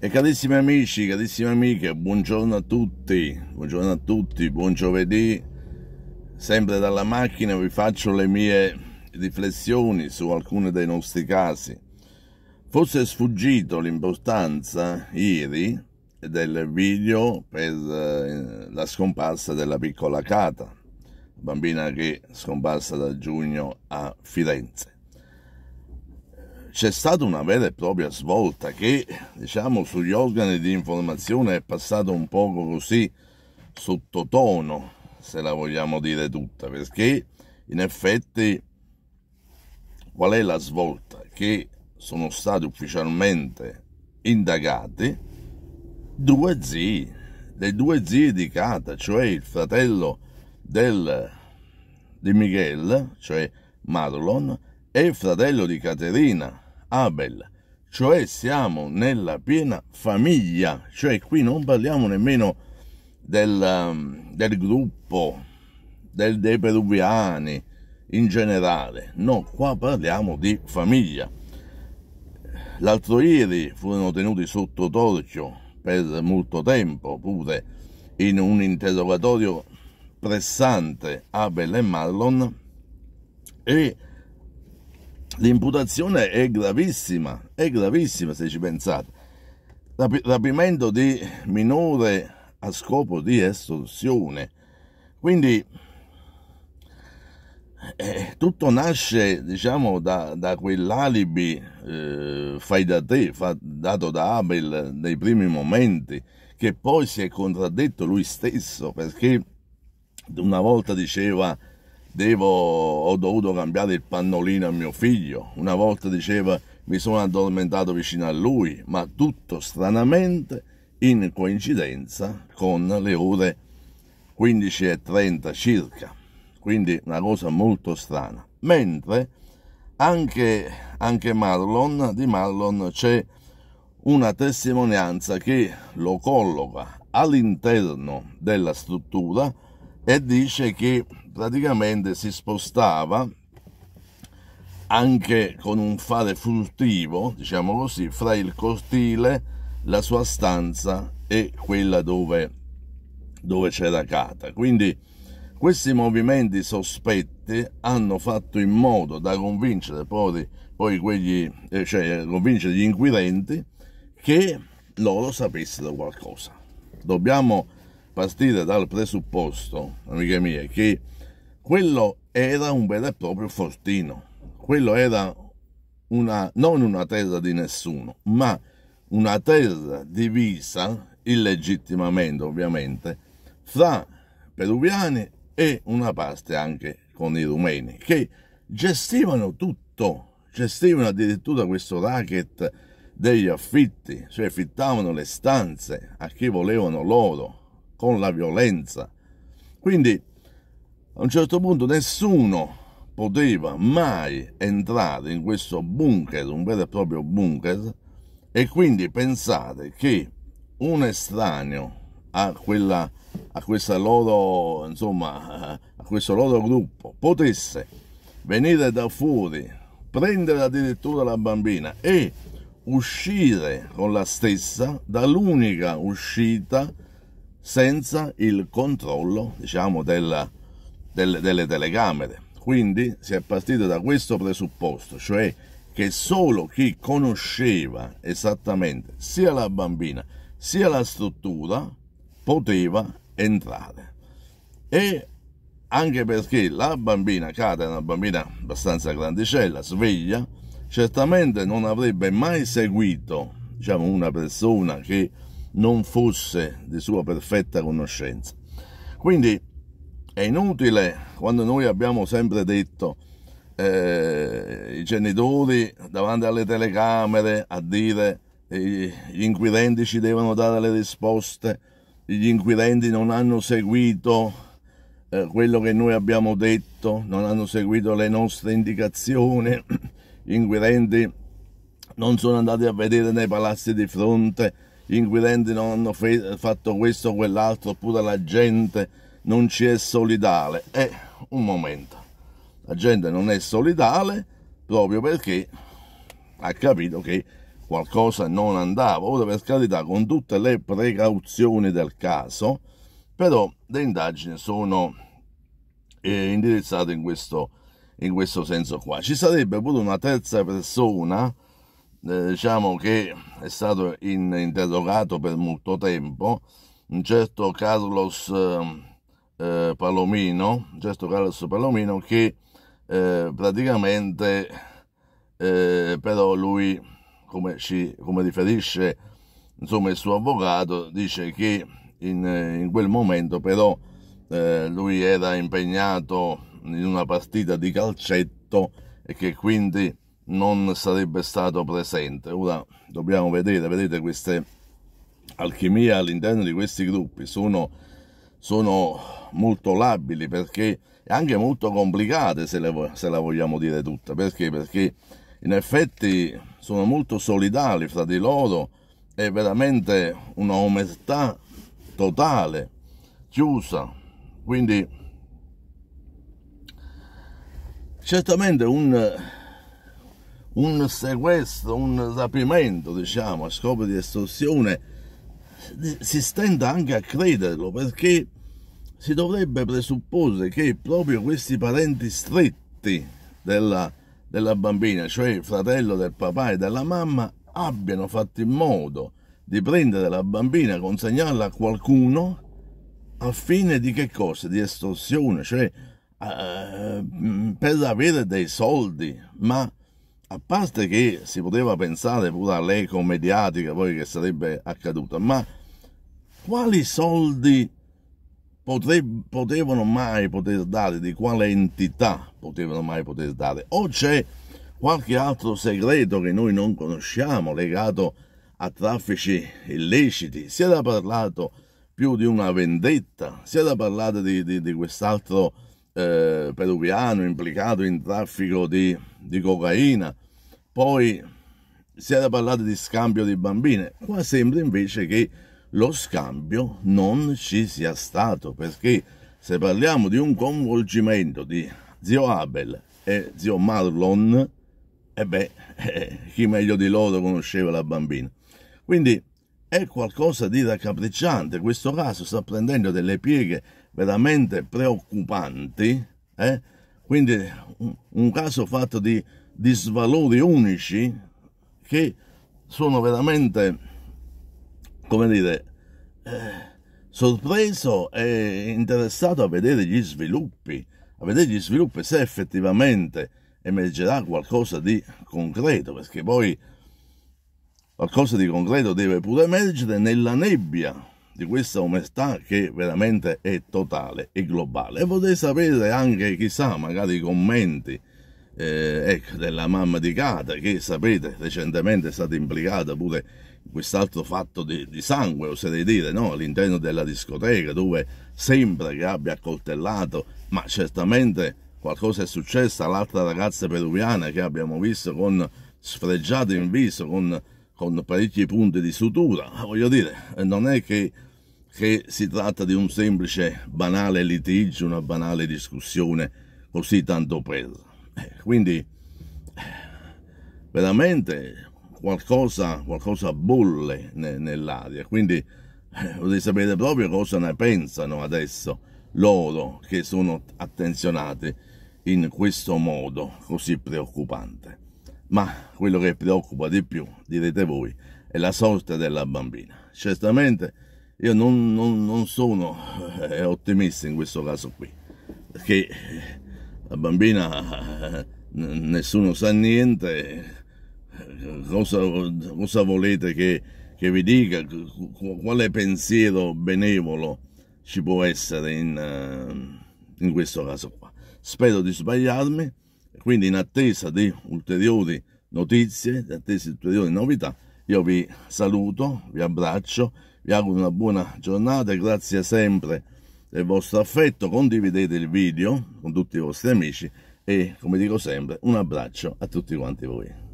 E carissimi amici, carissime amiche, buongiorno a tutti, buongiorno a tutti, buon giovedì. Sempre dalla macchina vi faccio le mie riflessioni su alcuni dei nostri casi. Forse è sfuggito l'importanza ieri del video per eh, la scomparsa della piccola Cata, bambina che è scomparsa da giugno a Firenze c'è stata una vera e propria svolta che, diciamo, sugli organi di informazione è passata un poco così sottotono, se la vogliamo dire tutta, perché in effetti qual è la svolta? Che sono stati ufficialmente indagati due zii, le due zie di Cata, cioè il fratello del, di Miguel, cioè Marlon, e il fratello di Caterina, Abel, cioè siamo nella piena famiglia, cioè qui non parliamo nemmeno del, um, del gruppo, del, dei peruviani in generale, no, qua parliamo di famiglia. L'altro ieri furono tenuti sotto torchio per molto tempo, pure in un interrogatorio pressante Abel e Marlon, e L'imputazione è gravissima, è gravissima se ci pensate. Rapimento di minore a scopo di estorsione. Quindi eh, tutto nasce, diciamo, da, da quell'alibi eh, fai da te, fa, dato da Abel nei primi momenti, che poi si è contraddetto lui stesso perché una volta diceva Devo, ho dovuto cambiare il pannolino a mio figlio. Una volta diceva mi sono addormentato vicino a lui, ma tutto stranamente in coincidenza con le ore 15.30 circa. Quindi una cosa molto strana. Mentre anche, anche Marlon, di Marlon c'è una testimonianza che lo colloca all'interno della struttura e dice che praticamente si spostava anche con un fare furtivo, diciamo così, fra il cortile, la sua stanza e quella dove, dove c'era Cata. Quindi questi movimenti sospetti hanno fatto in modo da convincere poi, poi quegli, eh, cioè, convincere gli inquirenti che loro sapessero qualcosa. Dobbiamo partire dal presupposto, amiche mie, che quello era un vero e proprio fortino, quello era una, non una terra di nessuno, ma una terra divisa, illegittimamente ovviamente, fra peruviani e una parte anche con i rumeni, che gestivano tutto, gestivano addirittura questo racket degli affitti, cioè affittavano le stanze a chi volevano loro, con la violenza. Quindi a un certo punto nessuno poteva mai entrare in questo bunker, un vero e proprio bunker, e quindi pensare che un estraneo a, quella, a, loro, insomma, a questo loro gruppo potesse venire da fuori, prendere addirittura la bambina e uscire con la stessa dall'unica uscita senza il controllo diciamo, della, del, delle telecamere. Quindi si è partito da questo presupposto, cioè che solo chi conosceva esattamente sia la bambina sia la struttura poteva entrare. E anche perché la bambina, Kata è una bambina abbastanza grandicella, sveglia, certamente non avrebbe mai seguito diciamo, una persona che non fosse di sua perfetta conoscenza. Quindi è inutile quando noi abbiamo sempre detto eh, i genitori davanti alle telecamere a dire eh, gli inquirenti ci devono dare le risposte, gli inquirenti non hanno seguito eh, quello che noi abbiamo detto, non hanno seguito le nostre indicazioni, gli inquirenti non sono andati a vedere nei palazzi di fronte, inquirenti non hanno fe- fatto questo o quell'altro, oppure la gente non ci è solidale. Eh, un momento, la gente non è solidale proprio perché ha capito che qualcosa non andava. Ora, per carità, con tutte le precauzioni del caso, però le indagini sono eh, indirizzate in questo, in questo senso qua. Ci sarebbe pure una terza persona eh, diciamo che è stato in, interrogato per molto tempo, un certo Carlos eh, eh, Palomino, un certo Carlos Palomino che eh, praticamente eh, però lui, come, ci, come riferisce insomma, il suo avvocato, dice che in, in quel momento però eh, lui era impegnato in una partita di calcetto e che quindi non sarebbe stato presente. Ora dobbiamo vedere, vedete queste alchimie all'interno di questi gruppi sono, sono molto labili perché anche molto complicate se, le, se la vogliamo dire tutta. Perché? Perché in effetti sono molto solidali fra di loro, è veramente una omertà totale, chiusa. Quindi certamente un un sequestro, un rapimento, diciamo, a scopo di estorsione, si stenta anche a crederlo perché si dovrebbe presupporre che proprio questi parenti stretti della, della bambina, cioè il fratello del papà e della mamma, abbiano fatto in modo di prendere la bambina, consegnarla a qualcuno a fine di che cosa? Di estorsione, cioè uh, per avere dei soldi, ma a parte che si poteva pensare pure all'eco mediatica poi che sarebbe accaduta, ma quali soldi potevano mai poter dare, di quale entità potevano mai poter dare? O c'è qualche altro segreto che noi non conosciamo legato a traffici illeciti? Si era parlato più di una vendetta, si era parlato di, di, di quest'altro eh, peruviano implicato in traffico di, di cocaina, poi si era parlato di scambio di bambine, qua sembra invece che lo scambio non ci sia stato, perché se parliamo di un coinvolgimento di zio Abel e zio Marlon, e eh beh, eh, chi meglio di loro conosceva la bambina. Quindi è qualcosa di raccapricciante, questo caso sta prendendo delle pieghe veramente preoccupanti, eh? quindi un, caso fatto di, di svalori unici che sono veramente, come dire, eh, sorpreso e interessato a vedere gli sviluppi, a vedere gli sviluppi se effettivamente emergerà qualcosa di concreto, perché poi qualcosa di concreto deve pure emergere nella nebbia di questa onestà che veramente è totale e globale. E vorrei sapere anche, chissà, magari i commenti eh, ecco, della mamma di Cata, che sapete recentemente è stata implicata pure in quest'altro fatto di, di sangue, oserei dire, no? all'interno della discoteca, dove sembra che abbia accoltellato, ma certamente qualcosa è successo all'altra ragazza peruviana che abbiamo visto con sfregiato in viso, con con parecchi punti di sutura. Voglio dire, non è che che si tratta di un semplice, banale litigio, una banale discussione così tanto presa. Eh, quindi, veramente qualcosa, qualcosa bolle ne, nell'aria, quindi eh, vorrei sapere proprio cosa ne pensano adesso loro che sono attenzionati in questo modo così preoccupante. Ma quello che preoccupa di più, direte voi, è la sorte della bambina. Certamente io non, non, non sono eh, ottimista in questo caso qui, perché eh, la bambina eh, nessuno sa niente, cosa, cosa volete che, che, vi dica, quale pensiero benevolo ci può essere in, in questo caso qua. Spero di sbagliarmi, quindi in attesa di ulteriori notizie, in attesa di ulteriori novità, io vi saluto, vi abbraccio vi auguro una buona giornata, grazie sempre del vostro affetto, condividete il video con tutti i vostri amici e come dico sempre un abbraccio a tutti quanti voi.